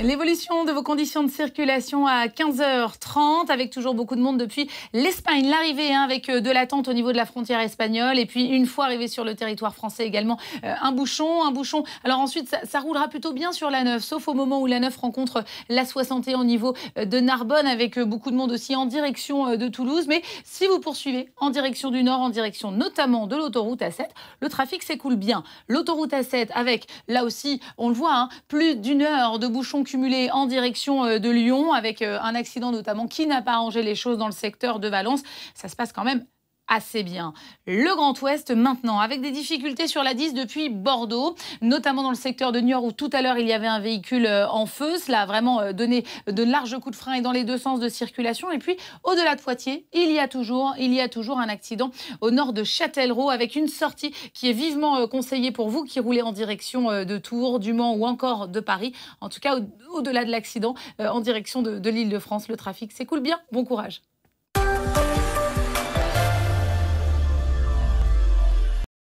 L'évolution de vos conditions de circulation à 15h30, avec toujours beaucoup de monde depuis l'Espagne. L'arrivée hein, avec euh, de l'attente au niveau de la frontière espagnole. Et puis, une fois arrivé sur le territoire français également, euh, un bouchon, un bouchon. Alors ensuite, ça, roulera plutôt bien sur la 9, sauf au moment où la 9 rencontre la 61 au niveau euh, de Narbonne, avec beaucoup de monde aussi en direction de Toulouse. Mais si vous poursuivez en direction du nord, en direction notamment de l'autoroute A7, le trafic s'écoule bien. L'autoroute A7 avec, là aussi, on le voit, hein, plus d'une heure de bouchon cumulé en direction euh, de Lyon, avec euh, un accident notamment qui n'a pas arrangé les choses dans le secteur de Valence. Ça se passe quand même assez bien. Le Grand Ouest maintenant, avec des difficultés sur la 10 depuis Bordeaux, notamment dans le secteur de Niort où tout à l'heure il y avait un véhicule euh, en feu. Cela a vraiment euh, donné de larges coups de frein et dans les deux sens de circulation. Et puis au-delà de Poitiers, il y a toujours, il y a toujours un accident au nord de Châtellerault avec une sortie qui est vivement euh, conseillée pour vous qui roulez en direction de Tours, du Mans ou encore de Paris. En tout cas, au-delà de l'accident, en direction de l'île de France, le trafic s'écoule bien. Bon courage.